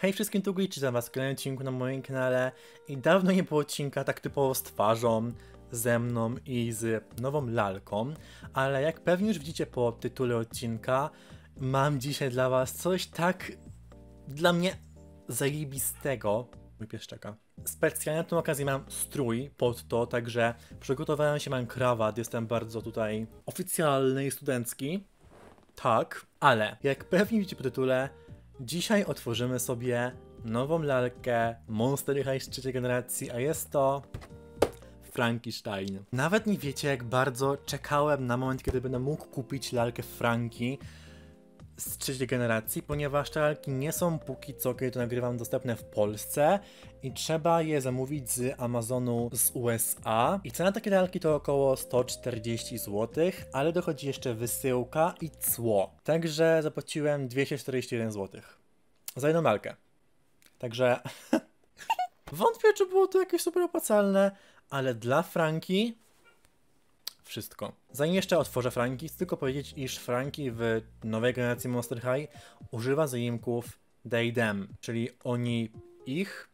Hej wszystkim, tu Glitchy za was, kolejny odcinku na moim kanale i dawno nie było odcinka tak typowo z twarzą, ze mną i z nową lalką, ale jak pewnie już widzicie po tytule odcinka, mam dzisiaj dla was coś tak dla mnie zajebistego. Mój pies czeka. Specjalnie na tą okazję mam strój pod to, także przygotowałem się, mam krawat, jestem bardzo tutaj oficjalny i studencki. Tak, ale jak pewnie widzicie po tytule, Dzisiaj otworzymy sobie nową lalkę Monster z trzeciej generacji, a jest to Frankenstein. Nawet nie wiecie, jak bardzo czekałem na moment, kiedy będę mógł kupić lalkę Franki, z trzeciej generacji, ponieważ te lalki nie są póki co, kiedy to nagrywam, dostępne w Polsce i trzeba je zamówić z Amazonu z USA. I cena takiej lalki to około 140 zł, ale dochodzi jeszcze wysyłka i cło. Także zapłaciłem 241 zł za jedną lalkę. Także wątpię, czy było to jakieś super opłacalne, ale dla Franki wszystko. Zanim jeszcze otworzę Franki, chcę tylko powiedzieć, iż Franki w nowej generacji Monster High używa zaimków they them, czyli oni ich.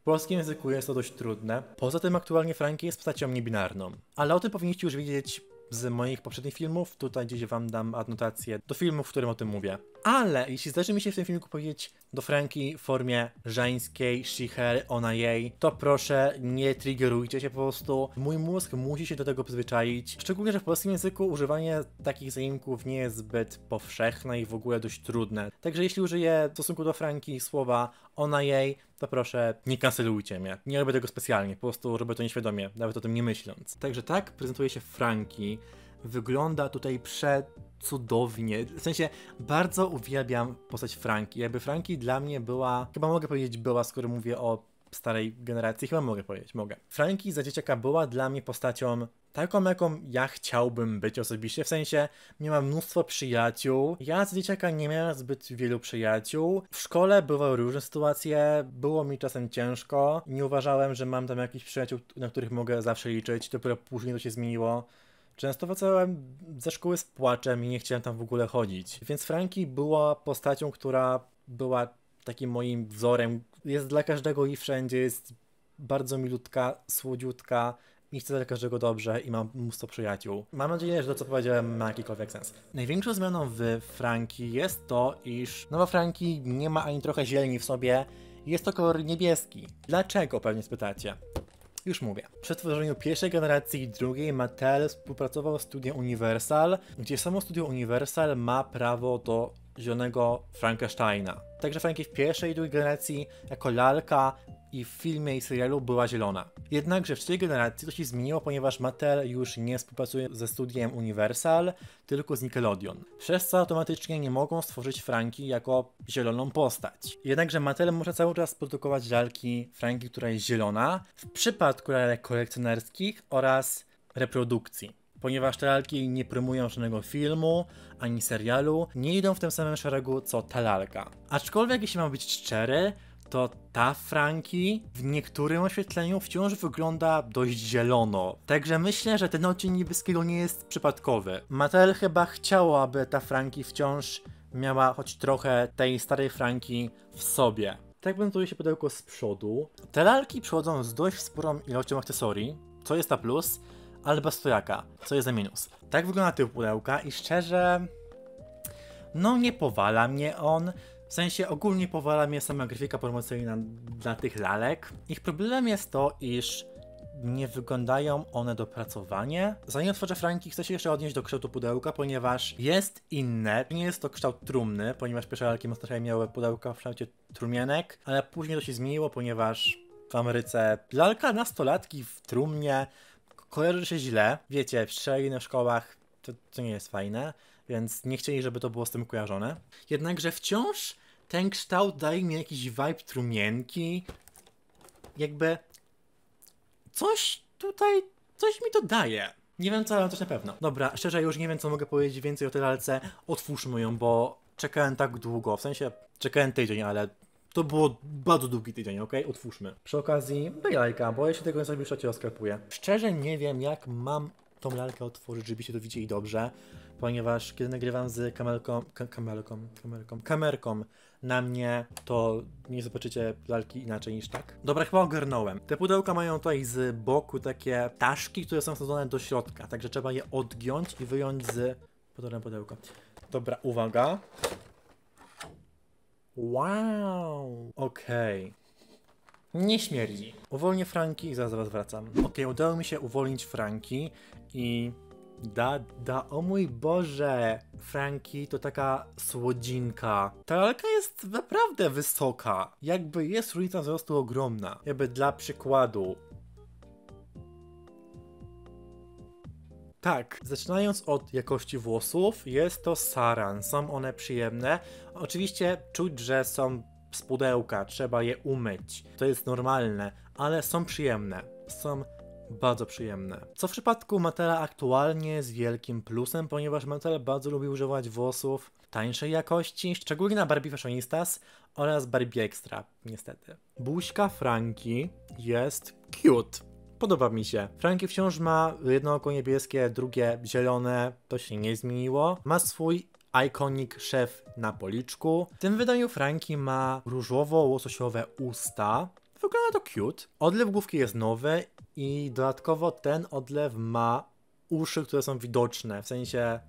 W polskim języku jest to dość trudne. Poza tym aktualnie Franki jest postacią niebinarną, ale o tym powinniście już wiedzieć z moich poprzednich filmów. Tutaj gdzieś wam dam adnotację do filmu, w którym o tym mówię ale jeśli zdarzy mi się w tym filmiku powiedzieć do Franki w formie żeńskiej, shiher, ona jej, to proszę nie triggerujcie się po prostu. Mój mózg musi się do tego przyzwyczaić. Szczególnie, że w polskim języku używanie takich zaimków nie jest zbyt powszechne i w ogóle dość trudne. Także jeśli użyję w stosunku do Franki słowa ona jej, to proszę nie kancelujcie mnie. Nie robię tego specjalnie, po prostu robię to nieświadomie, nawet o tym nie myśląc. Także tak prezentuje się Franki. Wygląda tutaj przed cudownie. W sensie bardzo uwielbiam postać Franki. Jakby Franki dla mnie była, chyba mogę powiedzieć była, skoro mówię o starej generacji, chyba mogę powiedzieć, mogę. Franki za dzieciaka była dla mnie postacią taką, jaką ja chciałbym być osobiście, w sensie miałam mnóstwo przyjaciół. Ja z dzieciaka nie miałem zbyt wielu przyjaciół. W szkole były różne sytuacje, było mi czasem ciężko. Nie uważałem, że mam tam jakichś przyjaciół, na których mogę zawsze liczyć, dopiero później to się zmieniło. Często wracałem ze szkoły z płaczem i nie chciałem tam w ogóle chodzić. Więc Franki była postacią, która była takim moim wzorem. Jest dla każdego i wszędzie, jest bardzo milutka, słodziutka i chcę dla każdego dobrze i mam mnóstwo przyjaciół. Mam nadzieję, że to co powiedziałem ma jakikolwiek sens. Największą zmianą w Franki jest to, iż nowa Franki nie ma ani trochę zieleni w sobie, jest to kolor niebieski. Dlaczego pewnie spytacie? Już mówię. Przy tworzeniu pierwszej generacji i drugiej Mattel współpracował z studio Universal, gdzie samo studio Universal ma prawo do zielonego Frankensteina. Także Franki w pierwszej i drugiej generacji jako lalka i w filmie i serialu była zielona. Jednakże w trzeciej generacji to się zmieniło, ponieważ Mattel już nie współpracuje ze studiem Universal, tylko z Nickelodeon, przez co automatycznie nie mogą stworzyć Franki jako zieloną postać. Jednakże Mattel może cały czas produkować lalki Franki, która jest zielona, w przypadku lalek kolekcjonerskich oraz reprodukcji ponieważ te lalki nie promują żadnego filmu ani serialu, nie idą w tym samym szeregu co ta lalka. Aczkolwiek, jeśli mam być szczery, to ta Franki w niektórym oświetleniu wciąż wygląda dość zielono. Także myślę, że ten odcień niebieskiego nie jest przypadkowy. Mattel chyba chciała, aby ta Franki wciąż miała choć trochę tej starej Franki w sobie. Tak prezentuje się pudełko z przodu. Te lalki przychodzą z dość sporą ilością akcesorii, co jest ta plus, ale bez stojaka, co jest za minus. Tak wygląda tył pudełka i szczerze... No nie powala mnie on, w sensie ogólnie powala mnie sama grafika promocyjna dla tych lalek. Ich problemem jest to, iż nie wyglądają one dopracowanie. Zanim otworzę franki, chcę się jeszcze odnieść do kształtu pudełka, ponieważ jest inne. Nie jest to kształt trumny, ponieważ pierwsze lalki Monster miały pudełka w kształcie trumienek, ale później to się zmieniło, ponieważ w Ameryce lalka nastolatki w trumnie kojarzy się źle. Wiecie, w na szkołach to, to nie jest fajne więc nie chcieli, żeby to było z tym kojarzone. Jednakże wciąż ten kształt daje mi jakiś vibe trumienki, jakby coś tutaj, coś mi to daje. Nie wiem co, ale coś na pewno. Dobra, szczerze już nie wiem co mogę powiedzieć więcej o tej lalce. Otwórzmy ją, bo czekałem tak długo, w sensie czekałem tydzień, ale to było bardzo długi tydzień, ok? Otwórzmy. Przy okazji, daj lajka, bo ja się tego nie sobie jeszcze sklepuję. Szczerze nie wiem, jak mam tą lalkę otworzyć, żebyście to widzieli dobrze, ponieważ kiedy nagrywam z kamelką, kamelką, kamelką, kamerką na mnie, to nie zobaczycie lalki inaczej niż tak. Dobra, chyba ogarnąłem. Te pudełka mają tutaj z boku takie taszki, które są wsadzone do środka, także trzeba je odgiąć i wyjąć z podorne pudełko. Dobra, uwaga. Wow! Okej. Okay nie śmierdzi. Uwolnię Franki i zaraz do was wracam. Okej, okay, udało mi się uwolnić Franki i... Da, da, o mój Boże! Franki to taka słodzinka. Ta lalka jest naprawdę wysoka. Jakby jest różnica wzrostu ogromna. Jakby dla przykładu, Tak, zaczynając od jakości włosów, jest to saran. Są one przyjemne. Oczywiście czuć, że są z pudełka, trzeba je umyć. To jest normalne, ale są przyjemne. Są bardzo przyjemne. Co w przypadku Matela aktualnie z wielkim plusem, ponieważ Mattel bardzo lubi używać włosów tańszej jakości, szczególnie na Barbie Fashionistas oraz Barbie Extra, niestety. Buźka Franki jest cute. Podoba mi się. Franki wciąż ma jedno oko niebieskie, drugie zielone, to się nie zmieniło. Ma swój Iconic Szef na policzku. W tym wydaniu Franki ma różowo-łososiowe usta. Wygląda to cute. Odlew główki jest nowy i dodatkowo ten odlew ma uszy, które są widoczne. W sensie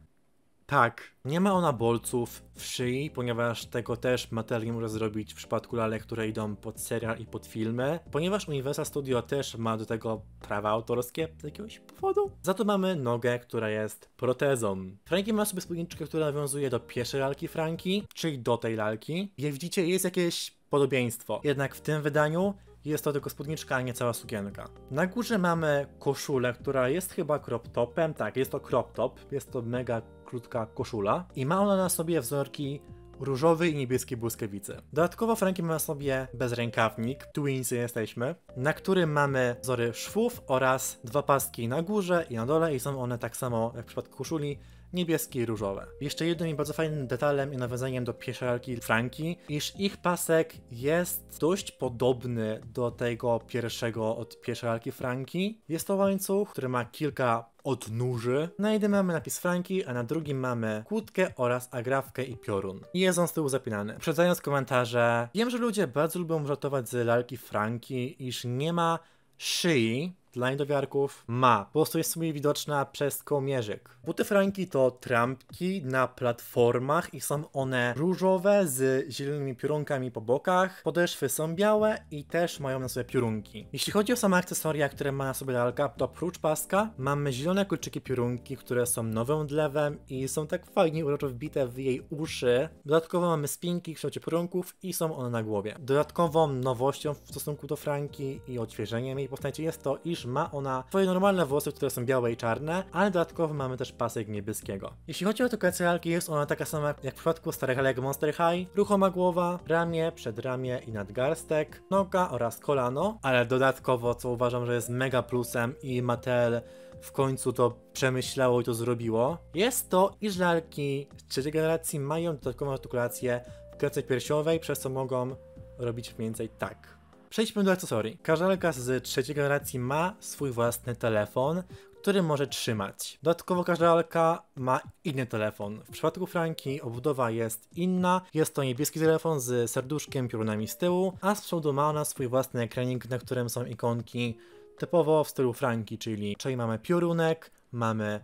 tak, nie ma ona bolców w szyi, ponieważ tego też materiał może zrobić w przypadku lalek, które idą pod serial i pod filmy, ponieważ Universal Studio też ma do tego prawa autorskie z jakiegoś powodu. Za to mamy nogę, która jest protezą. Frankie ma sobie spódniczkę, która nawiązuje do pierwszej lalki Franki, czyli do tej lalki. Jak widzicie jest jakieś podobieństwo, jednak w tym wydaniu jest to tylko spódniczka, a nie cała sukienka. Na górze mamy koszulę, która jest chyba crop topem, tak, jest to crop top, jest to mega krótka koszula i ma ona na sobie wzorki różowy i niebieskie błyskawice. Dodatkowo Frankie ma na sobie bezrękawnik, twinsy jesteśmy, na którym mamy wzory szwów oraz dwa paski na górze i na dole i są one tak samo jak w przypadku koszuli niebieskie i różowe. Jeszcze jednym i bardzo fajnym detalem i nawiązaniem do pieszarki Franki, iż ich pasek jest dość podobny do tego pierwszego od pieszarki Franki. Jest to łańcuch, który ma kilka odnóży. Na jednym mamy napis Franki, a na drugim mamy kłódkę oraz agrafkę i piorun. I jest on z tyłu zapinany. Uprzedzając komentarze, wiem, że ludzie bardzo lubią żartować z lalki Franki, iż nie ma szyi, dla niedowiarków ma. Po prostu jest w sumie widoczna przez kołnierzyk. Buty Franki to trampki na platformach i są one różowe z zielonymi piórunkami po bokach. Podeszwy są białe i też mają na sobie piórunki. Jeśli chodzi o same akcesoria, które ma na sobie lalka, to oprócz paska mamy zielone kluczyki piórunki, które są nowym odlewem i są tak fajnie uroczo wbite w jej uszy. Dodatkowo mamy spinki w kształcie piórunków i są one na głowie. Dodatkową nowością w stosunku do Franki i odświeżeniem jej postaci jest to, iż ma ona swoje normalne włosy, które są białe i czarne, ale dodatkowo mamy też pasek niebieskiego. Jeśli chodzi o tę lalki, jest ona taka sama jak w przypadku starych Alek Monster High. Ruchoma głowa, ramię, przedramię i nadgarstek, noga oraz kolano, ale dodatkowo, co uważam, że jest mega plusem i Mattel w końcu to przemyślało i to zrobiło, jest to, iż lalki z trzeciej generacji mają dodatkową artykulację w klatce piersiowej, przez co mogą robić mniej więcej tak. Przejdźmy do akcesorii. alka z trzeciej generacji ma swój własny telefon, który może trzymać. Dodatkowo każda alka ma inny telefon. W przypadku Franki obudowa jest inna. Jest to niebieski telefon z serduszkiem, piorunami z tyłu, a z przodu ma ona swój własny ekranik, na którym są ikonki typowo w stylu Franki, czyli czyli mamy piorunek, mamy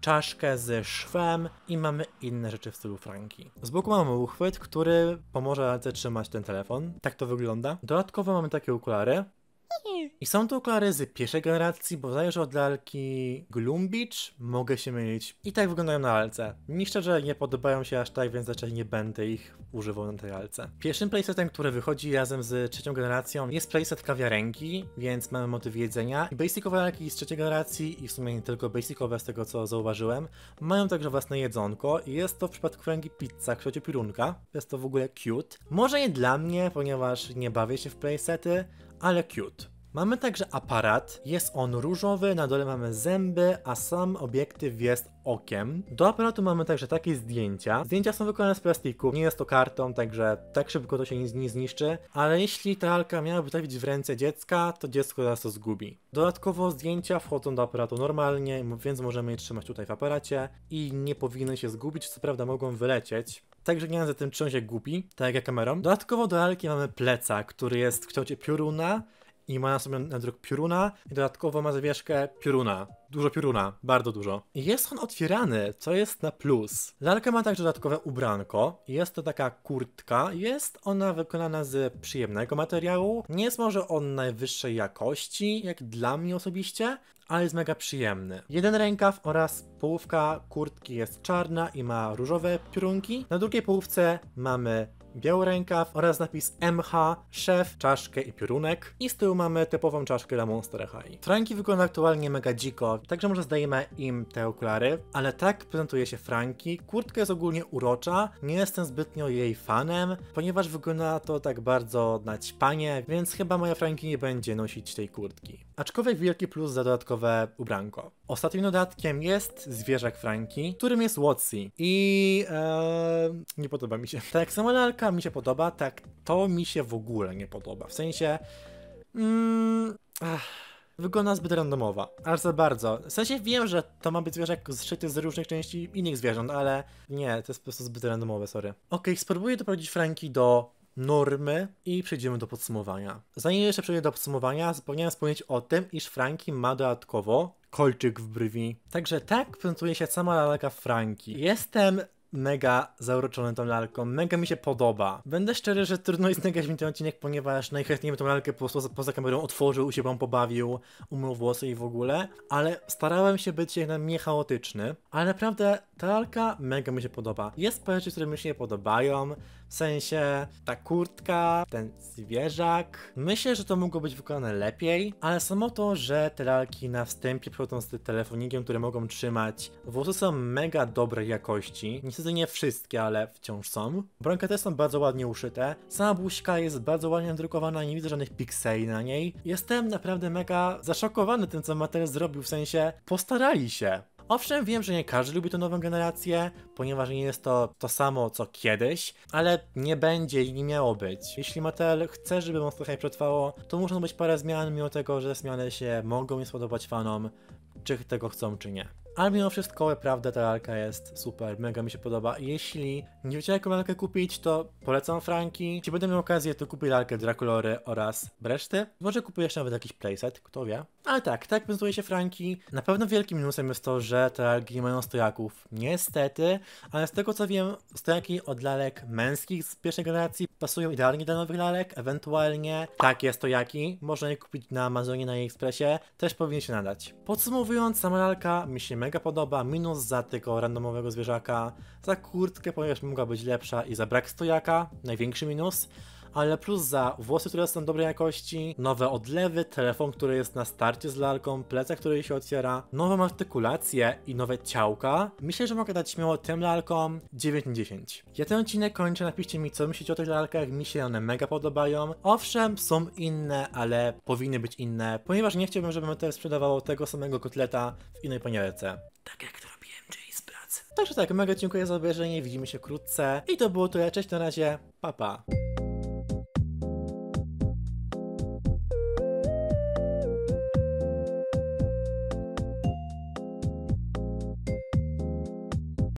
czaszkę ze szwem i mamy inne rzeczy w stylu Franki. Z boku mamy uchwyt, który pomoże Alce trzymać ten telefon. Tak to wygląda. Dodatkowo mamy takie okulary, i są tu koloryzy pierwszej generacji, bo zależy od lalki Glumbicz, mogę się mylić. I tak wyglądają na lalce. Mi szczerze nie podobają się aż tak, więc raczej nie będę ich używał na tej lalce. Pierwszym playsetem, który wychodzi razem z trzecią generacją jest playset kawiarenki, więc mamy motyw jedzenia. Basicowe lalki z trzeciej generacji i w sumie nie tylko basicowe z tego co zauważyłem, mają także własne jedzonko i jest to w przypadku ręki pizza w kształcie piórunka. Jest to w ogóle cute. Może nie dla mnie, ponieważ nie bawię się w playsety, ale cute. Mamy także aparat, jest on różowy, na dole mamy zęby, a sam obiektyw jest okiem. Do aparatu mamy także takie zdjęcia. Zdjęcia są wykonane z plastiku, nie jest to karton, także tak szybko to się nie zniszczy, ale jeśli ta lalka miałaby trafić w ręce dziecka, to dziecko zaraz to zgubi. Dodatkowo zdjęcia wchodzą do aparatu normalnie, więc możemy je trzymać tutaj w aparacie i nie powinny się zgubić, co prawda mogą wylecieć, także nie za tym trząść się głupi, tak jak kamerą. Dodatkowo do Alki mamy pleca, który jest w kształcie pioruna, i ma na sobie nadruk pioruna i dodatkowo ma zawieszkę pioruna. Dużo pioruna, bardzo dużo. jest on otwierany, co jest na plus. Lalka ma także dodatkowe ubranko, jest to taka kurtka, jest ona wykonana z przyjemnego materiału, nie jest może on najwyższej jakości, jak dla mnie osobiście, ale jest mega przyjemny. Jeden rękaw oraz połówka kurtki jest czarna i ma różowe piorunki, na drugiej połówce mamy biały rękaw oraz napis MH, szef, czaszkę i piorunek. I z tyłu mamy typową czaszkę dla Monster High. Franki wygląda aktualnie mega dziko, także może zdajemy im te okulary, ale tak prezentuje się Franki. Kurtka jest ogólnie urocza, nie jestem zbytnio jej fanem, ponieważ wygląda to tak bardzo naćpanie, więc chyba moja Franki nie będzie nosić tej kurtki. Aczkolwiek wielki plus za dodatkowe ubranko. Ostatnim dodatkiem jest zwierzak Franki, którym jest Watsi. I nie podoba mi się. Tak jak lalka mi się podoba, tak to mi się w ogóle nie podoba. W sensie... Mm, wygląda zbyt randomowa. Aż za bardzo. W sensie wiem, że to ma być zwierzak zszyty z różnych części innych zwierząt, ale nie, to jest po prostu zbyt randomowe, sorry. Okej, okay, spróbuję doprowadzić Franki do normy i przejdziemy do podsumowania. Zanim jeszcze przejdę do podsumowania, zapomniałem wspomnieć o tym, iż Franki ma dodatkowo kolczyk w brwi. Także tak prezentuje się sama lalka Franki. Jestem mega zauroczony tą lalką, mega mi się podoba. Będę szczery, że trudno jest negać mi ten odcinek, ponieważ najchętniej bym tą lalkę po prostu poza kamerą otworzył, się wam pobawił, umył włosy i w ogóle, ale starałem się być jednak mniej chaotyczny, ale naprawdę ta lalka mega mi się podoba. Jest parę rzeczy, które mi się nie podobają, w sensie ta kurtka, ten zwierzak. Myślę, że to mogło być wykonane lepiej, ale samo to, że te lalki na wstępie przychodzą z tym telefonikiem, które mogą trzymać, włosy są mega dobrej jakości. Niestety nie wszystkie, ale wciąż są. Bronka też są bardzo ładnie uszyte. Sama buźka jest bardzo ładnie drukowana, nie widzę żadnych pikseli na niej. Jestem naprawdę mega zaszokowany tym, co Mattel zrobił, w sensie postarali się. Owszem, wiem, że nie każdy lubi tę nową generację, ponieważ nie jest to to samo co kiedyś, ale nie będzie i nie miało być. Jeśli Mattel chce, żeby Monster High przetrwało, to muszą być parę zmian, mimo tego, że zmiany się mogą nie spodobać fanom, czy tego chcą, czy nie. Ale mimo wszystko, prawda, ta lalka jest super, mega mi się podoba. Jeśli nie wiecie jaką lalkę kupić, to polecam Franki. Jeśli będę miał okazję, to kupię lalkę Draculory oraz Breszty. Może kupię jeszcze nawet jakiś playset, kto wie. Ale tak, tak prezentuje się Franki. Na pewno wielkim minusem jest to, że te lalki nie mają stojaków. Niestety, ale z tego co wiem, stojaki od lalek męskich z pierwszej generacji pasują idealnie do nowych lalek, ewentualnie takie stojaki można je kupić na Amazonie, na AliExpressie, też powinien się nadać. Podsumowując, sama lalka mi się mega mega podoba, minus za tego randomowego zwierzaka, za kurtkę, ponieważ mogła być lepsza i za brak stojaka, największy minus ale plus za włosy, które są dobrej jakości, nowe odlewy, telefon, który jest na starcie z lalką, plecak, który się otwiera, nową artykulację i nowe ciałka, myślę, że mogę dać śmiało tym lalkom 9 na 10. Ja ten odcinek kończę, napiszcie mi co myślicie o tych lalkach, mi się one mega podobają. Owszem, są inne, ale powinny być inne, ponieważ nie chciałbym, żeby teraz sprzedawało tego samego kotleta w innej panierce. Tak jak to robiłem czyli z pracy. Także tak, mega dziękuję za obejrzenie, widzimy się wkrótce i to było tyle, cześć na razie, pa pa.